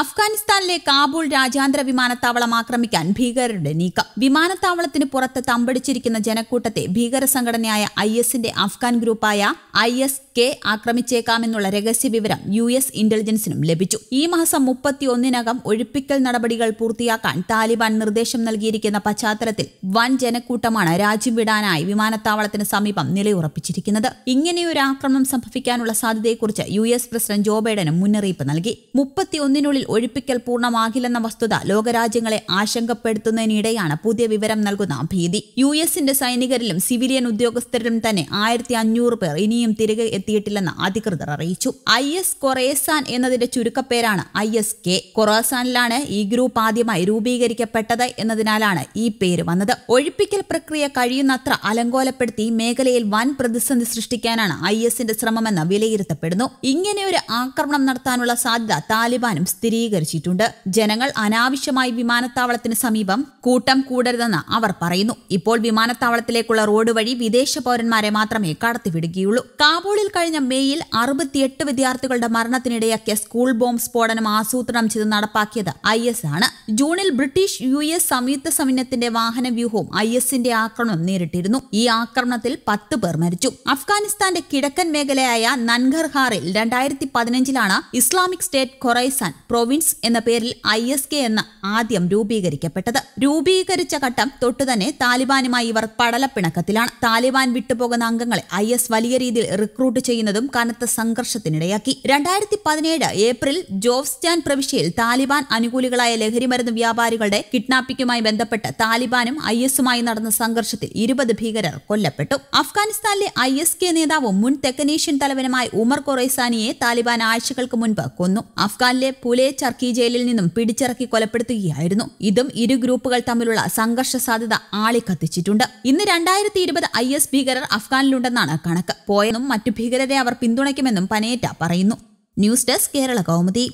അഫ്ഗാനിസ്ഥാനിലെ കാബൂൾ രാജ്യാന്തര വിമാനത്താവളം ആക്രമിക്കാൻ ഭീകരരുടെ നീക്കം വിമാനത്താവളത്തിന് പുറത്ത് തമ്പടിച്ചിരിക്കുന്ന ജനക്കൂട്ടത്തെ ഭീകര സംഘടനയായ ഐ എസിന്റെ അഫ്ഗാൻ ഗ്രൂപ്പായ ഐ എസ് കെ ആക്രമിച്ചേക്കാമെന്നുള്ള വിവരം യു എസ് ഇന്റലിജൻസിനും ലഭിച്ചു ഈ മാസം മുപ്പത്തിയൊന്നിനകം ഒഴിപ്പിക്കൽ നടപടികൾ പൂർത്തിയാക്കാൻ താലിബാൻ നിർദ്ദേശം നൽകിയിരിക്കുന്ന പശ്ചാത്തലത്തിൽ വൻ ജനക്കൂട്ടമാണ് രാജ്യം വിടാനായി വിമാനത്താവളത്തിന് സമീപം നിലയുറപ്പിച്ചിരിക്കുന്നത് ഇങ്ങനെയൊരു ആക്രമണം സംഭവിക്കാനുള്ള സാധ്യതയെക്കുറിച്ച് യു എസ് പ്രസിഡന്റ് ജോ ബൈഡനും മുന്നറിയിപ്പ് നൽകി മുപ്പത്തിയൊന്നിനുള്ളിൽ ഒഴിപ്പിക്കൽ പൂർണ്ണമാകില്ലെന്ന വസ്തുത ലോകരാജ്യങ്ങളെ ആശങ്കപ്പെടുത്തുന്നതിനിടെയാണ് പുതിയ വിവരം നൽകുന്ന ഭീതി യു എസിന്റെ സൈനികരിലും സിവിലിയൻ ഉദ്യോഗസ്ഥരിലും തന്നെ ആയിരത്തി അഞ്ഞൂറ് പേർ ഇനിയും തിരികെ എത്തിയിട്ടില്ലെന്ന് അധികൃതർ അറിയിച്ചു ഐ എസ് കൊറേസാൻ എന്നതിന്റെ ചുരുക്കപ്പേരാണ് ഐ എസ് കെ കൊറേസാനിലാണ് ഈ ഗ്രൂപ്പ് ആദ്യമായി രൂപീകരിക്കപ്പെട്ടത് എന്നതിനാലാണ് ഈ പേര് വന്നത് ഒഴിപ്പിക്കൽ പ്രക്രിയ കഴിയുന്നത്ര അലങ്കോലപ്പെടുത്തി മേഖലയിൽ വൻ പ്രതിസന്ധി സൃഷ്ടിക്കാനാണ് ഐ എസിന്റെ ശ്രമമെന്ന് വിലയിരുത്തപ്പെടുന്നു ഇങ്ങനെയൊരു ആക്രമണം നടത്താനുള്ള സാധ്യത താലിബാനും സ്ഥിരീകരിച്ചിട്ടുണ്ട് ജനങ്ങൾ അനാവശ്യമായി വിമാനത്താവളത്തിന് സമീപം കൂട്ടം കൂടരുതെന്ന് അവർ പറയുന്നു ഇപ്പോൾ വിമാനത്താവളത്തിലേക്കുള്ള റോഡ് വഴി വിദേശ പൗരന്മാരെ മാത്രമേ കടത്തിവിടുകയുള്ളൂ കാബൂളിൽ കഴിഞ്ഞ മെയ്യിൽ അറുപത്തിയെട്ട് വിദ്യാർത്ഥികളുടെ മരണത്തിനിടയാക്കിയ സ്കൂൾ ബോംബ് സ്ഫോടനം ആസൂത്രണം ചെയ്ത് നടപ്പാക്കിയത് ഐ എസ് ആണ് ജൂണിൽ ബ്രിട്ടീഷ് യു എസ് സംയുക്ത സൈന്യത്തിന്റെ വാഹന വ്യൂഹവും ഐ എസിന്റെ ആക്രമണം നേരിട്ടിരുന്നു ഈ ആക്രമണത്തിൽ പത്ത് പേർ മരിച്ചു അഫ്ഗാനിസ്ഥാന്റെ കിഴക്കൻ മേഖലയായ നൻഗർഹാറിൽ രണ്ടായിരത്തി പതിനഞ്ചിലാണ് ഇസ്ലാമിക് സ്റ്റേറ്റ് ഖൊറൈസാൻ പ്രൊവിൻസ് എന്ന പേരിൽ ഐ എസ് കെ എന്ന ആദ്യം രൂപീകരിക്കപ്പെട്ടത് രൂപീകരിച്ച ഘട്ടം തൊട്ടുതന്നെ താലിബാനുമായി ഇവർ പടലപ്പിണക്കത്തിലാണ് താലിബാൻ വിട്ടുപോകുന്ന അംഗങ്ങളെ ഐ എസ് വലിയ രീതിയിൽ റിക്രൂട്ട് ചെയ്യുന്നതും കനത്ത സംഘർഷത്തിനിടയാക്കി രണ്ടായിരത്തി പതിനേഴ് ഏപ്രിൽ ജോഫ്സ്റ്റാൻ പ്രവിശ്യയിൽ താലിബാൻ അനുകൂലികളായ മരുന്ന് വ്യാപാരികളുടെ കിഡ്നാപ്പിംഗുമായി ബന്ധപ്പെട്ട് താലിബാനും ഐ എസുമായി നടന്ന സംഘർഷത്തിൽ ഇരുപത് ഭീകരർ കൊല്ലപ്പെട്ടു അഫ്ഗാനിസ്ഥാനിലെ ഐ എസ് കെ നേതാവും മുൻ തെക്കനേഷ്യൻ തലവനുമായ ഉമർ കൊറൈസാനിയെ താലിബാൻ ആഴ്ചകൾക്ക് മുൻപ് കൊന്നു അഫ്ഗാനിലെ പുലെ ചർക്കി ജയിലിൽ നിന്നും പിടിച്ചിറക്കി കൊലപ്പെടുത്തുകയായിരുന്നു ഇതും ഇരു ഗ്രൂപ്പുകൾ തമ്മിലുള്ള സംഘർഷ സാധ്യത ആളിക്കത്തിച്ചിട്ടുണ്ട് ഇന്ന് രണ്ടായിരത്തി ഇരുപത് ഐ എസ് ഭീകരർ അഫ്ഗാനിലുണ്ടെന്നാണ് കണക്ക് പോയെന്നും മറ്റു ഭീകരർ ഭീകരരെ അവർ പിന്തുണയ്ക്കുമെന്നും പനേറ്റ പറയുന്നു ന്യൂസ് ഡെസ്ക് കേരള കൗമുദി